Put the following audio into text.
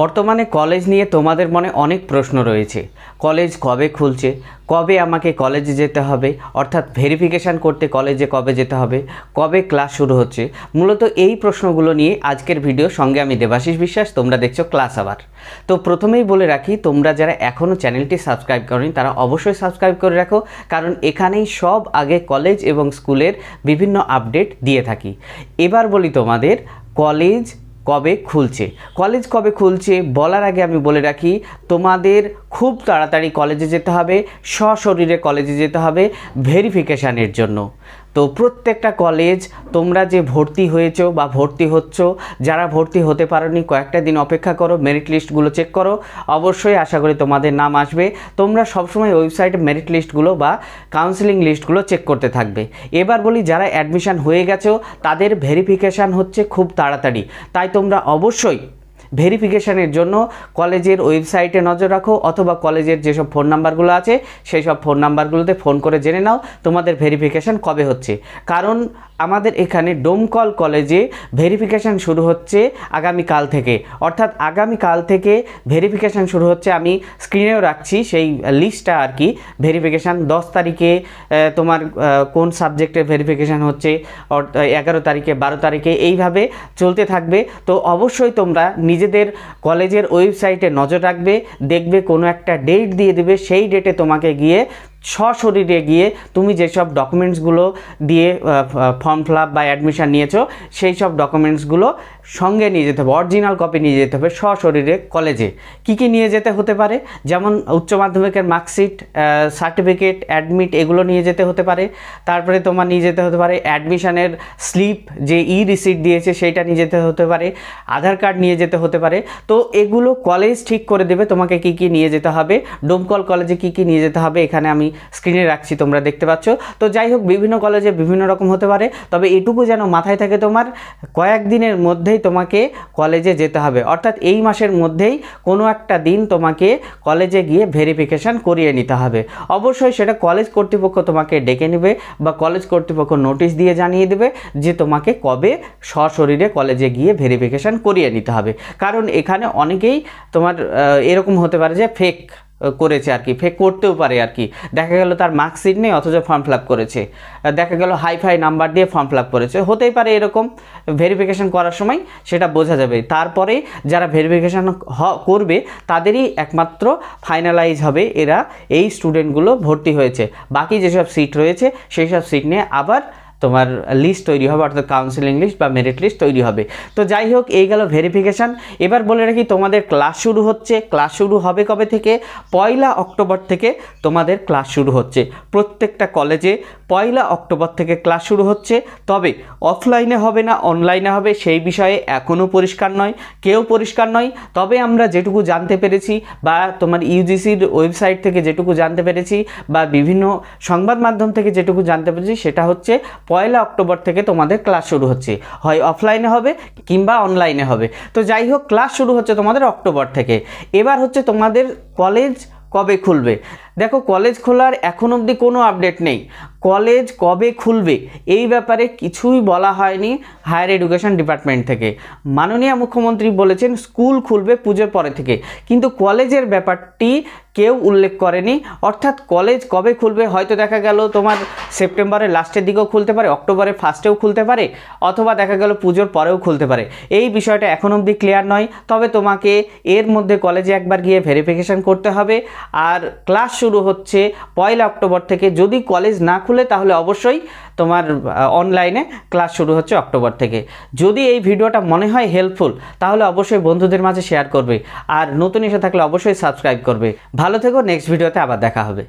বর্তমানে কলেজ নিয়ে তোমাদের মনে অনেক প্রশ্ন রয়েছে কলেজ কবে খুলছে কবে আমাকে কলেজে যেতে হবে অর্থাৎ ভেরিফিকেশান করতে কলেজে কবে যেতে হবে কবে ক্লাস শুরু হচ্ছে মূলত এই প্রশ্নগুলো নিয়ে আজকের ভিডিও সঙ্গে আমি দেবাশিস বিশ্বাস তোমরা দেখছো ক্লাস আবার তো প্রথমেই বলে রাখি তোমরা যারা এখনও চ্যানেলটি সাবস্ক্রাইব করেনি তারা অবশ্যই সাবস্ক্রাইব করে রাখো কারণ এখানেই সব আগে কলেজ এবং স্কুলের বিভিন্ন আপডেট দিয়ে থাকি এবার বলি তোমাদের কলেজ কবে খুলছে কলেজ কবে খুলছে বলার আগে আমি বলে রাখি তোমাদের খুব তাড়াতাড়ি কলেজে যেতে হবে সশরীরে কলেজে যেতে হবে ভেরিফিকেশানের জন্য তো প্রত্যেকটা কলেজ তোমরা যে ভর্তি হয়েছো বা ভর্তি হচ্ছ যারা ভর্তি হতে পারোনি কয়েকটা দিন অপেক্ষা করো মেরিট লিস্টগুলো চেক করো অবশ্যই আশা করি তোমাদের নাম আসবে তোমরা সবসময় ওয়েবসাইটে মেরিট লিস্টগুলো বা কাউন্সিলিং লিস্টগুলো চেক করতে থাকবে এবার বলি যারা অ্যাডমিশান হয়ে গেছো তাদের ভেরিফিকেশান হচ্ছে খুব তাড়াতাড়ি তাই তোমরা অবশ্যই ভেরিফিকেশানের জন্য কলেজের ওয়েবসাইটে নজর রাখো অথবা কলেজের যেসব ফোন নাম্বারগুলো আছে সেই সব ফোন নাম্বারগুলোতে ফোন করে জেনে নাও তোমাদের ভেরিফিকেশান কবে হচ্ছে কারণ আমাদের এখানে ডোমকল কলেজে ভেরিফিকেশান শুরু হচ্ছে আগামীকাল থেকে অর্থাৎ আগামীকাল থেকে ভেরিফিকেশান শুরু হচ্ছে আমি স্ক্রিনেও রাখছি সেই লিস্টটা আর কি ভেরিফিকেশান দশ তারিখে তোমার কোন সাবজেক্টের ভেরিফিকেশান হচ্ছে এগারো তারিখে বারো তারিখে এইভাবে চলতে থাকবে তো অবশ্যই তোমরা নিজ নিজেদের কলেজের ওয়েবসাইটে নজর রাখবে দেখবে কোনো একটা ডেট দিয়ে দেবে সেই ডেটে তোমাকে গিয়ে সশরীরে গিয়ে তুমি যেসব ডকুমেন্টসগুলো দিয়ে ফর্ম ফিল বা অ্যাডমিশান নিয়েছো সেই সব ডকুমেন্টসগুলো সঙ্গে নিয়ে যেতে হবে অরিজিনাল কপি নিয়ে যেতে হবে সশরীরে কলেজে কি কি নিয়ে যেতে হতে পারে যেমন উচ্চ মাধ্যমিকের মার্কশিট সার্টিফিকেট অ্যাডমিট এগুলো নিয়ে যেতে হতে পারে তারপরে তোমার নিয়ে যেতে হতে পারে অ্যাডমিশানের স্লিপ যে ই রিসিট দিয়েছে সেইটা নিয়ে যেতে হতে পারে আধার কার্ড নিয়ে যেতে হতে পারে তো এগুলো কলেজ ঠিক করে দেবে তোমাকে কি কি নিয়ে যেতে হবে ডোমকল কলেজে কি কি নিয়ে যেতে হবে এখানে আমি স্ক্রিনে রাখছি তোমরা দেখতে পাচ্ছ তো যাই হোক বিভিন্ন কলেজে বিভিন্ন রকম হতে পারে তবে এটুকু যেন মাথায় থাকে তোমার কয়েকদিনের মধ্যেই তোমাকে কলেজে যেতে হবে অর্থাৎ এই মাসের মধ্যেই কোনো একটা দিন তোমাকে কলেজে গিয়ে ভেরিফিকেশান করিয়ে নিতে হবে অবশ্যই সেটা কলেজ কর্তৃপক্ষ তোমাকে ডেকে নেবে বা কলেজ কর্তৃপক্ষ নোটিশ দিয়ে জানিয়ে দেবে যে তোমাকে কবে সশরীরে কলেজে গিয়ে ভেরিফিকেশান করিয়ে নিতে হবে কারণ এখানে অনেকেই তোমার এরকম হতে পারে যে ফেক করেছে আর কি ফেক করতেও পারে আর কি দেখা গেল তার মার্কশিট নেই অথচ ফর্ম ফিল করেছে দেখা গেল হাইফাই নাম্বার দিয়ে ফর্ম ফিল করেছে হতেই পারে এরকম ভেরিফিকেশন করার সময় সেটা বোঝা যাবে তারপরে যারা ভেরিফিকেশন করবে তাদেরই একমাত্র ফাইনালাইজ হবে এরা এই স্টুডেন্টগুলো ভর্তি হয়েছে বাকি যেসব সিট রয়েছে সেই সব সিট নিয়ে আবার তোমার লিস্ট তৈরি হবে অর্থাৎ কাউন্সিলিং লিস্ট বা মেরিট লিস্ট তৈরি হবে তো যাই হোক এই গেল ভেরিফিকেশান এবার বলে রাখি তোমাদের ক্লাস শুরু হচ্ছে ক্লাস শুরু হবে কবে থেকে পয়লা অক্টোবর থেকে তোমাদের ক্লাস শুরু হচ্ছে প্রত্যেকটা কলেজে পয়লা অক্টোবর থেকে ক্লাস শুরু হচ্ছে তবে অফলাইনে হবে না অনলাইনে হবে সেই বিষয়ে এখনও পরিষ্কার নয় কেউ পরিষ্কার নয় তবে আমরা যেটুকু জানতে পেরেছি বা তোমার ইউজিসির ওয়েবসাইট থেকে যেটুকু জানতে পেরেছি বা বিভিন্ন সংবাদ মাধ্যম থেকে যেটুকু জানতে পেরেছি সেটা হচ্ছে পয়লা অক্টোবর থেকে তোমাদের ক্লাস শুরু হচ্ছে হয় অফলাইনে হবে কিংবা অনলাইনে হবে তো যাই হোক ক্লাস শুরু হচ্ছে তোমাদের অক্টোবর থেকে এবার হচ্ছে তোমাদের কলেজ কবে খুলবে দেখো কলেজ খোলার এখন অবধি কোনো আপডেট নেই কলেজ কবে খুলবে এই ব্যাপারে কিছুই বলা হয়নি হায়ার এডুকেশন ডিপার্টমেন্ট থেকে মাননীয় মুখ্যমন্ত্রী বলেছেন স্কুল খুলবে পুজোর পরে থেকে কিন্তু কলেজের ব্যাপারটি কেউ উল্লেখ করেনি অর্থাৎ কলেজ কবে খুলবে হয়তো দেখা গেল তোমার সেপ্টেম্বরের লাস্টের দিকেও খুলতে পারে অক্টোবরের ফার্স্টেও খুলতে পারে অথবা দেখা গেল পুজোর পরেও খুলতে পারে এই বিষয়টা এখন অবধি ক্লিয়ার নয় তবে তোমাকে এর মধ্যে কলেজে একবার গিয়ে ভেরিফিকেশান করতে হবে আর ক্লাস শুরু হচ্ছে পয়লা অক্টোবর থেকে যদি কলেজ না খুলে তাহলে অবশ্যই তোমার অনলাইনে ক্লাস শুরু হচ্ছে অক্টোবর থেকে যদি এই ভিডিওটা মনে হয় হেল্পফুল তাহলে অবশ্যই বন্ধুদের মাঝে শেয়ার করবে আর নতুন এসে থাকলে অবশ্যই সাবস্ক্রাইব করবে ভালো থেকো নেক্সট ভিডিওতে আবার দেখা হবে